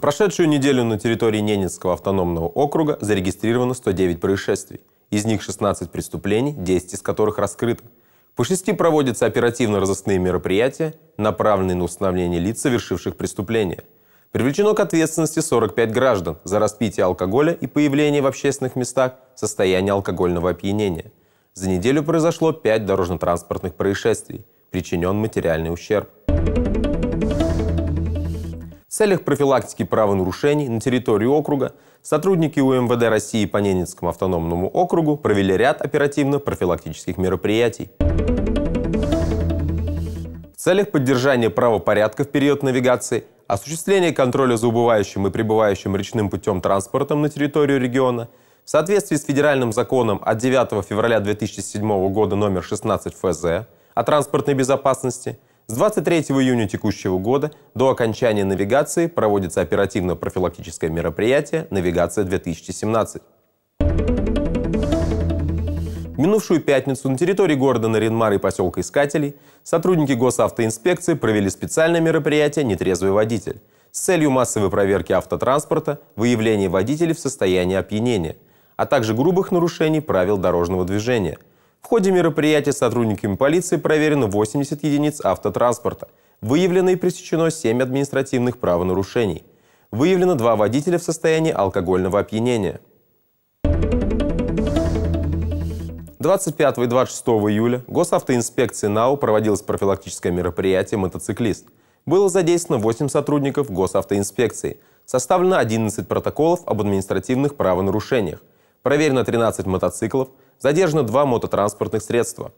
прошедшую неделю на территории Ненецкого автономного округа зарегистрировано 109 происшествий. Из них 16 преступлений, 10 из которых раскрыты. По шести проводятся оперативно-розыскные мероприятия, направленные на установление лиц, совершивших преступления. Привлечено к ответственности 45 граждан за распитие алкоголя и появление в общественных местах состояния алкогольного опьянения. За неделю произошло 5 дорожно-транспортных происшествий, причинен материальный ущерб. В целях профилактики правонарушений на территории округа сотрудники УМВД России по Ненецкому автономному округу провели ряд оперативно-профилактических мероприятий. В целях поддержания правопорядка в период навигации, осуществления контроля за убывающим и прибывающим речным путем транспортом на территорию региона, в соответствии с федеральным законом от 9 февраля 2007 года номер 16 ФЗ о транспортной безопасности – с 23 июня текущего года до окончания навигации проводится оперативно-профилактическое мероприятие «Навигация-2017». Минувшую пятницу на территории города Наринмар и поселка Искателей сотрудники госавтоинспекции провели специальное мероприятие «Нетрезвый водитель» с целью массовой проверки автотранспорта, выявления водителей в состоянии опьянения, а также грубых нарушений правил дорожного движения – в ходе мероприятия сотрудниками полиции проверено 80 единиц автотранспорта. Выявлено и пресечено 7 административных правонарушений. Выявлено два водителя в состоянии алкогольного опьянения. 25 и 26 июля госавтоинспекции НАУ проводилось профилактическое мероприятие «Мотоциклист». Было задействовано 8 сотрудников госавтоинспекции. Составлено 11 протоколов об административных правонарушениях. Проверено 13 мотоциклов – Задержаны два мототранспортных средства.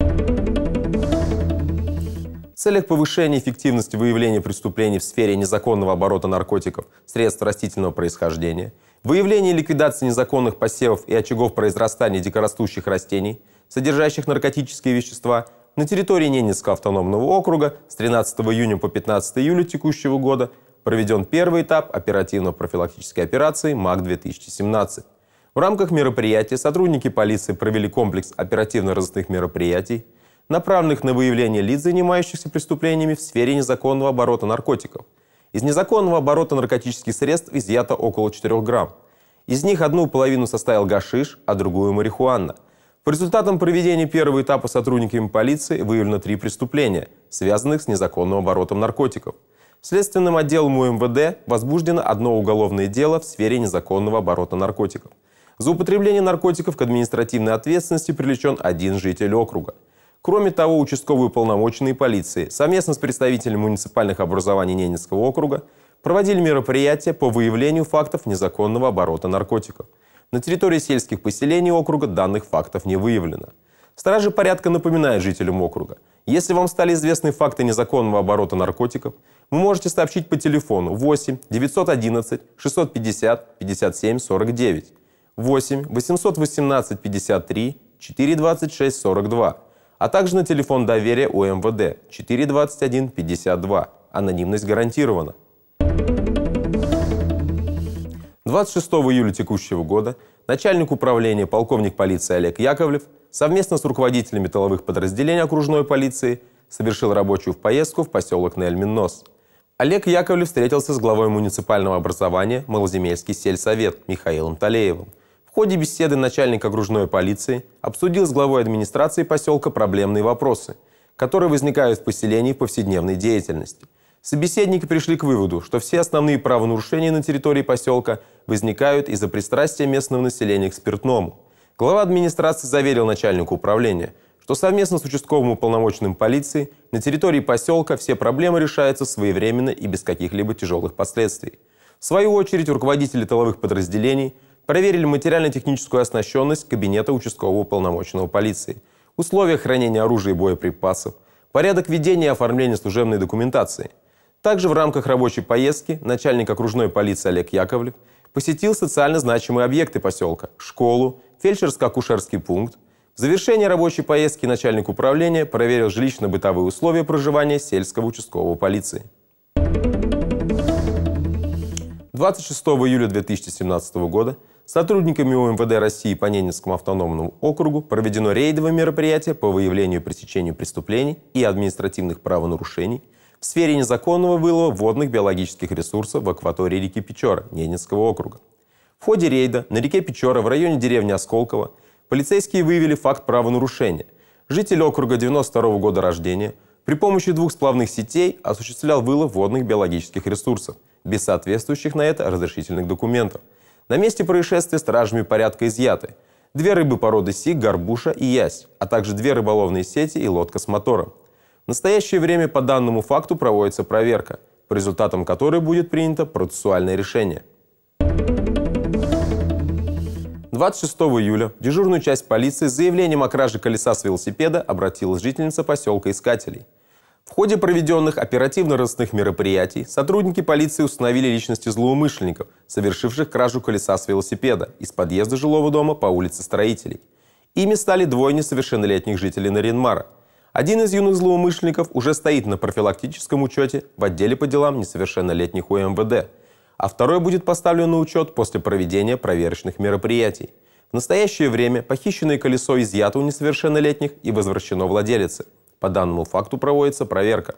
В целях повышения эффективности выявления преступлений в сфере незаконного оборота наркотиков, средств растительного происхождения, выявления и ликвидации незаконных посевов и очагов произрастания дикорастущих растений, содержащих наркотические вещества, на территории Ненецкого автономного округа с 13 июня по 15 июля текущего года проведен первый этап оперативно-профилактической операции МАК-2017. В рамках мероприятия сотрудники полиции провели комплекс оперативно-розыскных мероприятий, направленных на выявление лиц, занимающихся преступлениями в сфере незаконного оборота наркотиков. Из незаконного оборота наркотических средств изъято около 4 грамм. Из них одну половину составил гашиш, а другую – марихуана. По результатам проведения первого этапа сотрудниками полиции выявлено три преступления, связанных с незаконным оборотом наркотиков. Следственным отделом УМВД возбуждено одно уголовное дело в сфере незаконного оборота наркотиков – за употребление наркотиков к административной ответственности привлечен один житель округа. Кроме того, участковые уполномоченные полиции совместно с представителями муниципальных образований Ненецкого округа проводили мероприятия по выявлению фактов незаконного оборота наркотиков. На территории сельских поселений округа данных фактов не выявлено. Стражи порядка напоминают жителям округа. Если вам стали известны факты незаконного оборота наркотиков, вы можете сообщить по телефону 8 911 650 57 49 8 818 53 426 42, а также на телефон доверия УМВД 421 52. Анонимность гарантирована. 26 июля текущего года начальник управления полковник полиции Олег Яковлев совместно с руководителями тыловых подразделений окружной полиции совершил рабочую в поездку в поселок Нельминнос. Олег Яковлев встретился с главой муниципального образования Малоземельский сельсовет Михаилом Талеевым ходе беседы начальник окружной полиции обсудил с главой администрации поселка проблемные вопросы, которые возникают в поселении в повседневной деятельности. Собеседники пришли к выводу, что все основные правонарушения на территории поселка возникают из-за пристрастия местного населения к спиртному. Глава администрации заверил начальнику управления, что совместно с участковым уполномоченным полиции на территории поселка все проблемы решаются своевременно и без каких-либо тяжелых последствий. В свою очередь, руководители тыловых подразделений – Проверили материально-техническую оснащенность кабинета участкового уполномоченного полиции, условия хранения оружия и боеприпасов, порядок ведения и оформления служебной документации. Также в рамках рабочей поездки начальник окружной полиции Олег Яковлев посетил социально значимые объекты поселка – школу, фельдшерско-акушерский пункт. В завершении рабочей поездки начальник управления проверил жилищно-бытовые условия проживания сельского участкового полиции. 26 июля 2017 года Сотрудниками УМВД России по Ненецкому автономному округу проведено рейдовое мероприятие по выявлению и пресечению преступлений и административных правонарушений в сфере незаконного вылова водных биологических ресурсов в акватории реки Печора Ненецкого округа. В ходе рейда на реке Печора в районе деревни Осколково полицейские выявили факт правонарушения. Житель округа 92 года рождения при помощи двух сплавных сетей осуществлял вылов водных биологических ресурсов без соответствующих на это разрешительных документов – на месте происшествия стражами порядка изъяты. Две рыбы породы си, горбуша и ясь, а также две рыболовные сети и лодка с мотором. В настоящее время по данному факту проводится проверка, по результатам которой будет принято процессуальное решение. 26 июля в дежурную часть полиции с заявлением о краже колеса с велосипеда обратилась жительница поселка Искателей – в ходе проведенных оперативно-розыскных мероприятий сотрудники полиции установили личности злоумышленников, совершивших кражу колеса с велосипеда из подъезда жилого дома по улице Строителей. Ими стали двое несовершеннолетних жителей Наринмара. Один из юных злоумышленников уже стоит на профилактическом учете в отделе по делам несовершеннолетних УМВД, а второй будет поставлен на учет после проведения проверочных мероприятий. В настоящее время похищенное колесо изъято у несовершеннолетних и возвращено владелице – по данному факту проводится проверка.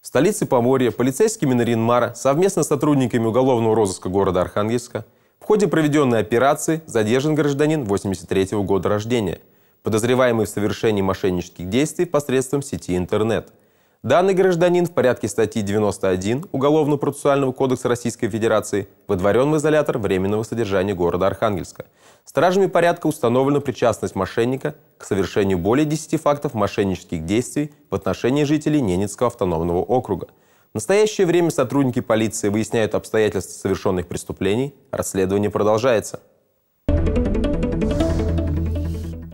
В столице Поморья полицейскими Наринмара совместно с сотрудниками уголовного розыска города Архангельска в ходе проведенной операции задержан гражданин 83 года рождения, подозреваемый в совершении мошеннических действий посредством сети интернет – Данный гражданин в порядке статьи 91 Уголовно-процессуального кодекса Российской Федерации выдворен в изолятор временного содержания города Архангельска. Стражами порядка установлена причастность мошенника к совершению более 10 фактов мошеннических действий в отношении жителей Ненецкого автономного округа. В настоящее время сотрудники полиции выясняют обстоятельства совершенных преступлений, расследование продолжается –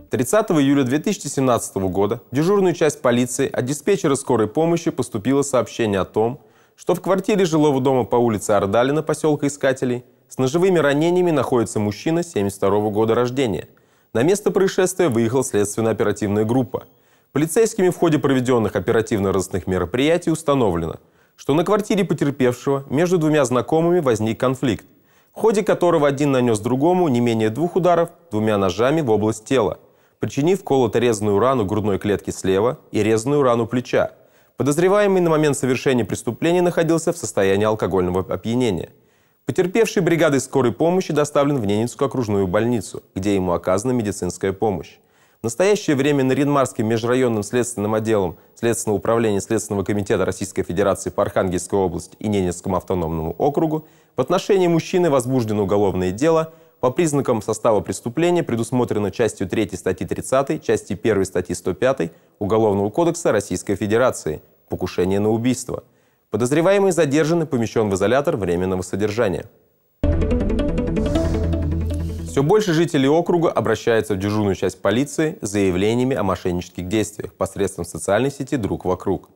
30 июля 2017 года в дежурную часть полиции от диспетчера скорой помощи поступило сообщение о том, что в квартире жилого дома по улице Ордалина, поселка Искателей, с ножевыми ранениями находится мужчина 72 года рождения. На место происшествия выехала следственная оперативная группа. Полицейскими в ходе проведенных оперативно-розыскных мероприятий установлено, что на квартире потерпевшего между двумя знакомыми возник конфликт, в ходе которого один нанес другому не менее двух ударов двумя ножами в область тела – причинив колото-резную рану грудной клетки слева и резанную рану плеча. Подозреваемый на момент совершения преступления находился в состоянии алкогольного опьянения. Потерпевший бригадой скорой помощи доставлен в Ненецкую окружную больницу, где ему оказана медицинская помощь. В настоящее время Наринмарским межрайонным следственным отделом Следственного управления Следственного комитета Российской Федерации по Архангельской области и Ненецкому автономному округу в отношении мужчины возбуждено уголовное дело – по признакам состава преступления предусмотрено частью 3 статьи 30, части 1 статьи 105 Уголовного кодекса Российской Федерации «Покушение на убийство». Подозреваемый задержан и помещен в изолятор временного содержания. Все больше жителей округа обращаются в дежурную часть полиции с заявлениями о мошеннических действиях посредством социальной сети «Друг вокруг».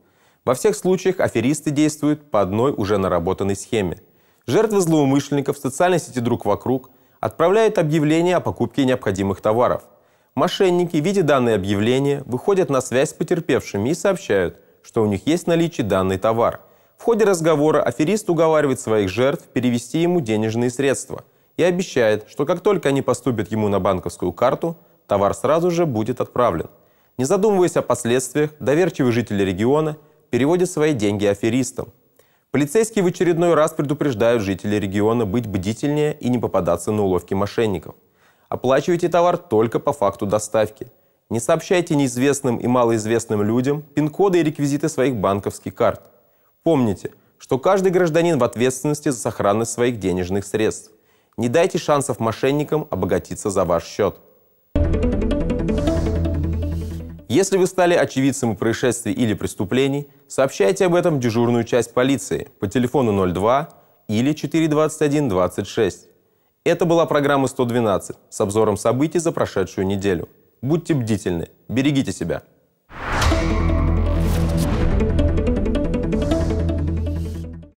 Во всех случаях аферисты действуют по одной уже наработанной схеме. Жертвы злоумышленников в социальной сети «Друг вокруг» отправляет объявление о покупке необходимых товаров. Мошенники, видя данные объявления, выходят на связь с потерпевшими и сообщают, что у них есть наличие данный товар. В ходе разговора аферист уговаривает своих жертв перевести ему денежные средства и обещает, что как только они поступят ему на банковскую карту, товар сразу же будет отправлен. Не задумываясь о последствиях, доверчивые жители региона переводят свои деньги аферистам – Полицейские в очередной раз предупреждают жителей региона быть бдительнее и не попадаться на уловки мошенников. Оплачивайте товар только по факту доставки. Не сообщайте неизвестным и малоизвестным людям пин-коды и реквизиты своих банковских карт. Помните, что каждый гражданин в ответственности за сохранность своих денежных средств. Не дайте шансов мошенникам обогатиться за ваш счет. Если вы стали очевидцем происшествий или преступлений, сообщайте об этом в дежурную часть полиции по телефону 02 или 421 26. Это была программа 112 с обзором событий за прошедшую неделю. Будьте бдительны, берегите себя.